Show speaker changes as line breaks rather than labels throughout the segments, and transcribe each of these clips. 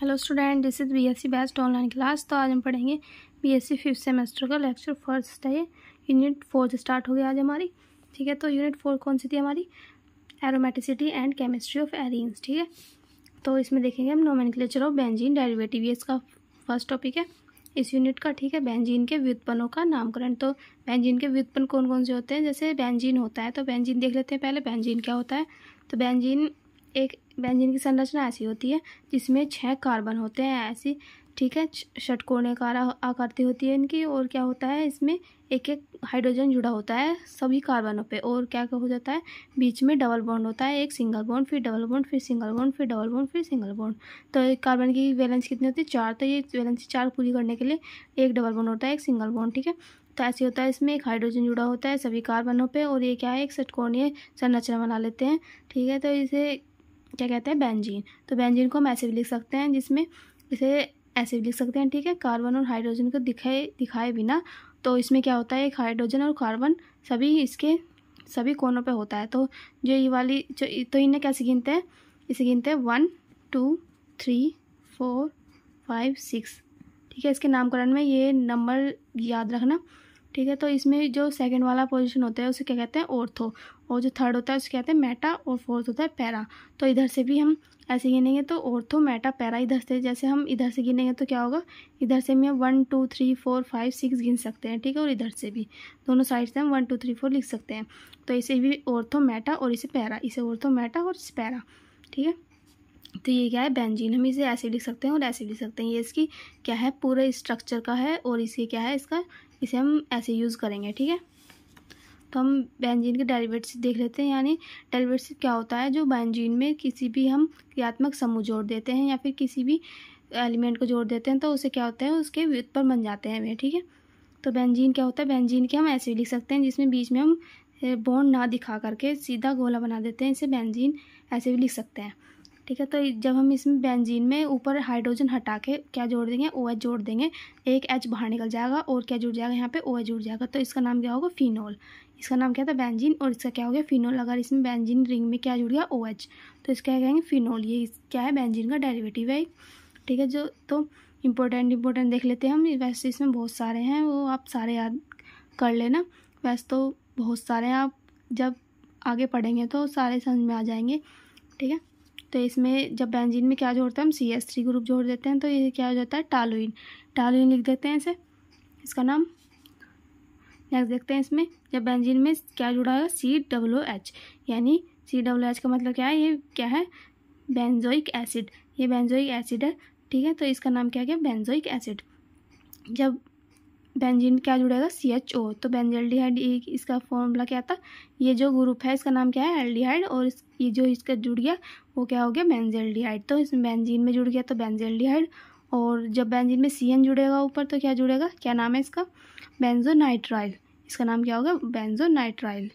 hello student this is BSc best online class तो आज हम पढ़ेंगे बीएससी फिफ्थ सेमेस्टर का लेक्चर फर्स्ट है यूनिट फोर से स्टार्ट हो गया आज हमारी ठीक है तो यूनिट फोर कौन सी थी हमारी aromaticity and chemistry of arenes ठीक है तो इसमें देखेंगे हम नोमन ऑफ बेंजीन डेरिवेटिव ये इसका फर्स्ट टॉपिक है इस यूनिट का ठीक है बेंजीन के व्युत्पन्नों का नामकरण तो बेंजीन के व्युत्पन्न कौन कौन से होते हैं जैसे बेंजीन होता है तो बेंजीन देख लेते हैं पहले बेंजीन क्या होता है तो बेंजीन एक बेंजीन की संरचना ऐसी होती है जिसमें छः कार्बन होते हैं ऐसी ठीक है षटकोणे कारा आकृति होती है इनकी और क्या होता है इसमें एक एक हाइड्रोजन जुड़ा होता है सभी कार्बनों पे और क्या क्या हो जाता है बीच में डबल बॉन्ड होता है एक सिंगल बॉन्ड फिर डबल बॉन्ड फिर सिंगल बॉन्ड फिर डबल बॉन्ड फिर सिंगल बॉन्ड तो एक कार्बन की वैलेंस कितनी होती है चार तो ये वैलेंस चार पूरी करने के लिए एक डबल बॉन्ड होता है एक सिंगल बॉन्ड ठीक है तो ऐसे होता है इसमें एक हाइड्रोजन जुड़ा होता है सभी कार्बनों पर और ये क्या है एक षटकोणीय संरचना बना लेते हैं ठीक है तो इसे क्या कहते हैं बेंजीन तो बेंजीन को हम ऐसे भी लिख सकते हैं जिसमें इसे ऐसे भी लिख सकते हैं ठीक है कार्बन और हाइड्रोजन को दिखाए दिखाए बिना तो इसमें क्या होता है एक हाइड्रोजन और कार्बन सभी इसके सभी कोनों पे होता है तो जो ये वाली जो तो इन्हें कैसे गिनते हैं इसे गिनते हैं one two three four five six ठीक है इसके नामकरण में ये नंबर याद रखना ठीक है तो इसमें जो सेकंड वाला पोजीशन होता है उसे क्या कहते हैं ओर्थो और जो थर्ड होता है उसे कहते हैं मेटा और फोर्थ होता है पैरा तो इधर से भी हम ऐसे गिनेंगे तो ओर्थो मेटा पैरा इधर से जैसे हम इधर से गिनेंगे तो क्या होगा इधर से भी हम one two three four five six गिन सकते हैं ठीक है और इधर से भी दोनों साइड से हम वन टू थ्री फोर लिख सकते हैं तो इसे भी ओर्थो मेटा और इसे पैरा इसे ओर्थो मेटा और इसे पैरा ठीक है तो ये क्या है बेंजीन हम इसे ऐसे लिख सकते हैं और ऐसे लिख सकते हैं ये इसकी क्या है पूरे स्ट्रक्चर का है और इसकी क्या है इसका इसे हम ऐसे यूज़ करेंगे ठीक है तो हम बैंजीन के डेरिवेट्स देख लेते हैं यानी डेरिवेट्स क्या होता है जो बैंजिन में किसी भी हम क्रियात्मक समूह जोड़ देते हैं या फिर किसी भी एलिमेंट को जोड़ देते हैं तो उसे क्या होता है उसके पर बन जाते हैं वे ठीक है तो बैंजीन क्या होता है बेंजीन के हम ऐसे लिख सकते हैं जिसमें बीच में हम बॉन्ड ना दिखा करके सीधा गोला बना देते हैं इसे बेंजीन ऐसे भी लिख सकते हैं ठीक है तो जब हम इसमें बेंजीन में ऊपर हाइड्रोजन हटा के क्या जोड़ देंगे ओ एच जोड़ देंगे एक एच बाहर निकल जाएगा और क्या जुड़ जाएगा यहाँ पे ओ एच जुड़ जाएगा तो इसका नाम क्या होगा फिनोल इसका नाम क्या था बेंजीन और इसका क्या हो गया फिनोल अगर इसमें बेंजीन रिंग में क्या जुड़ गया ओ एच तो इसका क्या कहेंगे फिनोल ये क्या है बेंजीन का डेरिवेटिव है ठीक है जो तो इम्पोर्टेंट इम्पोर्टेंट देख लेते हैं हम वैसे इसमें बहुत सारे हैं वो आप सारे याद कर लेना वैसे तो बहुत सारे हैं आप जब आगे पढ़ेंगे तो सारे समझ में आ जाएंगे ठीक है तो इसमें जब बेंजीन में क्या जोड़ते हैं हम सी एस थ्री ग्रुप जोड़ देते हैं तो ये क्या हो जाता है टालोइन टालोइन लिख देते हैं इसे इसका नाम नेक्स्ट देखते हैं इसमें जब बेंजीन में क्या जुड़ा होगा सी डब्लो एच यानी सी डब्लो एच का मतलब क्या है ये क्या है बेंजोइक एसिड ये बेंजोइक एसिड है ठीक है तो इसका नाम क्या क्या बेंजोइक एसिड जब बेंजीन क्या जुड़ेगा सी एच ओ तो बेंजल्डिहाइड इसका फॉर्मूला क्या था ये जो ग्रुप है इसका नाम क्या है एल्डिहाइड और इस ये जो इसका जुड़ गया वो क्या हो गया बेंजल्डिहाइड तो इसमें बेंजीन में जुड़ गया तो बेंजल्डिहाइड और जब बेंजीन में सी एन जुड़ेगा ऊपर तो क्या जुड़ेगा क्या नाम है इसका बेंजो नाइट्राइल इसका नाम क्या होगा बेंजो नाइट्राइल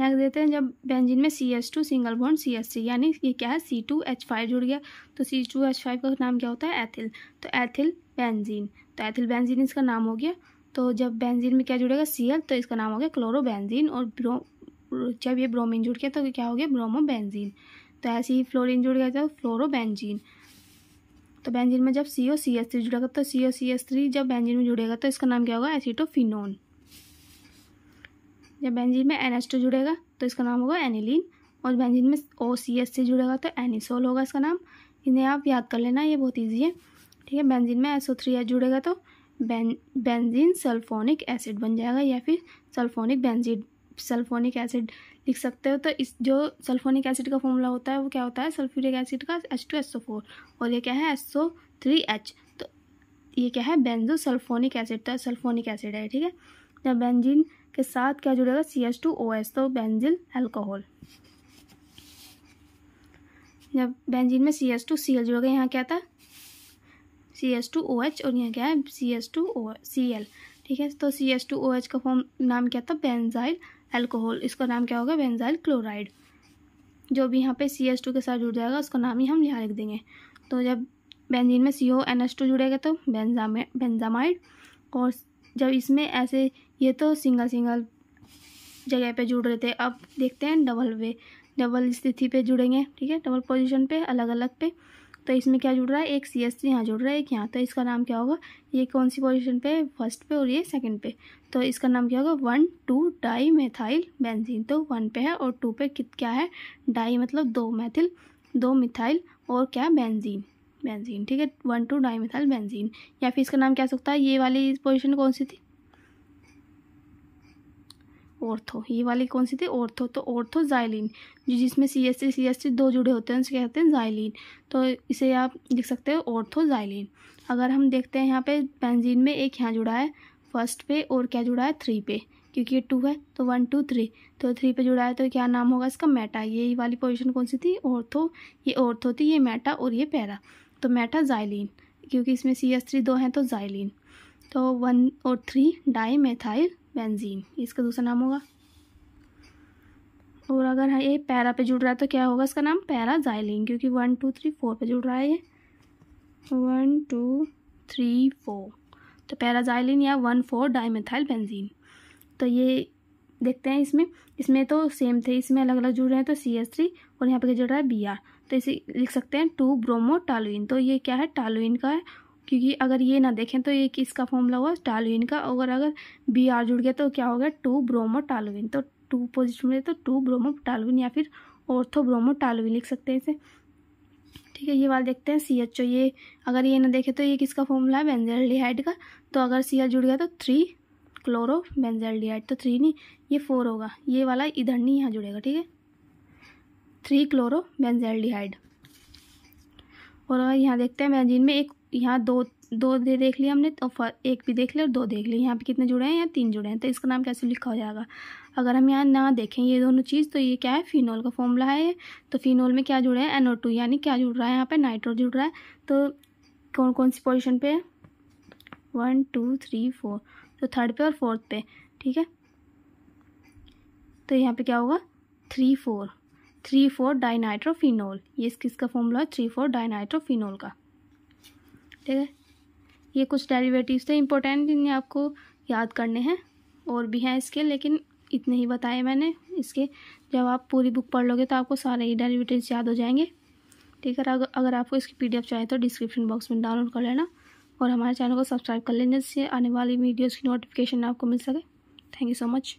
नेक्स्ट देते हैं जब बेंजीन में C S two single bond C S three यानी ये क्या है सी टू एच फाइव जुड़ गया तो सी टू एच फाइव का नाम क्या होता है एथिल तो एथिल बेंजीन तो एथिल बेंजीन इसका नाम हो गया तो जब बेंजीन में क्या जुड़ेगा सी एल तो इसका नाम हो गया क्लोरोबेंजीन और ब्रो जब ये ब्रोमिन जुड़ गया तो क्या हो गया बेंजीन तो ऐसे ही फ्लोरिन जुड़ गया तो फ्लोरोबेंजीन तो बेंजीन में जब सी ओ सी एस थ्री जुड़ेगा तो C O C S three जब बेंजीन में जुड़ेगा तो इसका नाम क्या होगा एसीटोफिनोन जब बेंजीन में एन एच टू जुड़ेगा तो इसका नाम होगा एनिलीन और बेंजीन में ओ सी एस से जुड़ेगा तो एनिसोल होगा इसका नाम इन्हें आप याद कर लेना ये बहुत ईजी है ठीक है बेंजीन में एस ओ थ्री एच जुड़ेगा तो बें बेंजीन सल्फोनिक एसिड बन जाएगा या फिर सल्फोनिक बेंजीड सल्फोनिक एसिड लिख सकते हो तो इस जो सल्फोनिक एसिड का फॉर्मूला होता है वो क्या होता है सल्फ्यूरिक एसिड का H two S O four और ये क्या है एस ओ थ्री एच तो ये क्या है बेंजो सल्फोनिक एसिड तो सल्फोनिक एसिड है ठीक है जब बेंजीन के साथ क्या जुड़ेगा C S two O S तो बेंजिल एल्कोहल जब बेंजीन में C S two C L जुड़ेगा यहाँ क्या था C S two O H और यहाँ क्या है C S two O C L ठीक है तो C S two O H का फॉर्म नाम क्या था बेंजाइल एल्कोहल इसका नाम क्या होगा बेंजाइल क्लोराइड जो भी यहाँ पे सी एस टू के साथ जुड़ जाएगा उसका नाम ही हम यहाँ लिख देंगे तो जब बेंजीन में C O N S two जुड़ेगा तो बेंजाम बेंजामाइड और जब इसमें ऐसे ये तो सिंगल सिंगल जगह पे जुड़ रहे थे अब देखते हैं डबल वे डबल स्थिति पे जुड़ेंगे ठीक है डबल पोजीशन पे अलग अलग पे तो इसमें क्या जुड़ रहा है एक सी एस सी यहाँ जुड़ रहा है एक यहाँ तो इसका नाम क्या होगा ये कौन सी पोजीशन पे फर्स्ट पे और ये सेकंड पे तो इसका नाम क्या होगा one two dimethyl benzene तो वन पे है और टू पे कित क्या है डाई मतलब दो मैथिल दो मिथाइल और क्या बेंजीन बेंजीन ठीक है one two dimethyl benzene या फिर इसका नाम क्या सकता है ये वाली पोजिशन कौन सी थी ऑर्थो ये वाली कौन सी थी ऑर्थो तो ऑर्थो जाइलिन जो जिसमें C S C C S T दो जुड़े होते हैं उसे कहते हैं जाइलिन तो इसे आप लिख सकते हो ऑर्थो जाइलिन अगर हम देखते हैं यहाँ पे बेंजीन में एक यहाँ जुड़ा है फर्स्ट पे और क्या जुड़ा है थ्री पे क्योंकि ये टू है तो वन टू थ्री तो थ्री पे जुड़ा है तो क्या नाम होगा इसका मेटा ये वाली पोजिशन कौन सी थी ऑर्थो ये ऑर्थो थी ये मेटा और ये पैरा तो मेटा जाइलिन क्योंकि इसमें सी एस थ्री दो हैं तो जाइलिन तो वन और थ्री डाई मेथाइल बेंजीन इसका दूसरा नाम होगा और अगर ये पैरा पे जुड़ रहा है तो क्या होगा इसका नाम पैरा जाइलिन क्योंकि वन टू थ्री फोर पे जुड़ रहा है ये वन टू थ्री फोर तो जाइलिन या वन फोर डाईमेथाइल बेंजीन तो ये देखते हैं इसमें इसमें तो सेम थे इसमें अलग अलग जुड़ रहे हैं तो सी एस थ्री और यहाँ पर जुड़ रहा है बी आर तो इसे लिख सकते हैं टू ब्रोमो टालोइन तो ये क्या है टालुइन का है क्योंकि अगर ये ना देखें तो ये किसका फॉर्मूला हुआ टालुइन का और अगर बी आर जुड़ गया तो क्या हो गया टू ब्रोमो टालुइन तो टू पोजिशन में तो टू ब्रोमो टालुइन या फिर ऑर्थो ब्रोमो टालुइन लिख सकते हैं इसे ठीक है ये वाला देखते हैं सी एच ओ ये अगर ये ना देखें तो ये किसका फॉर्मूला है डिहाइड का तो अगर सी एच जुड़ गया तो थ्री क्लोरो बेंजेल्डिहाइड तो थ्री नहीं ये फोर होगा ये वाला इधर नहीं यहाँ जुड़ेगा ठीक है थ्री क्लोरो बेंजेल्डिहाइड और यहाँ देखते हैं बेंजीन में एक यहाँ दो दो दे देख लिया हमने तो एक भी देख लिया और दो देख लिया यहाँ पे कितने जुड़े हैं यहाँ तीन जुड़े हैं तो इसका नाम कैसे लिखा हो जाएगा अगर हम यहाँ ना देखें ये दोनों चीज़ तो ये क्या है फिनोल का फॉर्मूला है तो फिनोल में क्या जुड़े हैं एनओ टू यानी क्या जुड़ रहा है यहाँ पर नाइट्रो जुड़ रहा है तो कौन कौन सी पोजिशन पर है वन टू थ्री फोर तो थर्ड पे और फोर्थ पे ठीक है तो यहाँ पे क्या होगा three four three four dinitrophenol ये किसका फॉर्मूला है थ्री फोर डाइनाइट्रोफिनोल का ठीक है ये कुछ डेरिवेटिव्स थे इम्पोर्टेंट जिन्हें आपको याद करने हैं और भी हैं इसके लेकिन इतने ही बताए मैंने इसके जब आप पूरी बुक पढ़ लोगे तो आपको सारे ही डेरिवेटिव्स याद हो जाएंगे ठीक है अगर अगर आपको इसकी पीडीएफ चाहिए तो डिस्क्रिप्शन बॉक्स में डाउनलोड कर लेना और हमारे चैनल को सब्सक्राइब कर लेना जिससे आने वाली वीडियोज़ की नोटिफिकेशन आपको मिल सके थैंक यू सो मच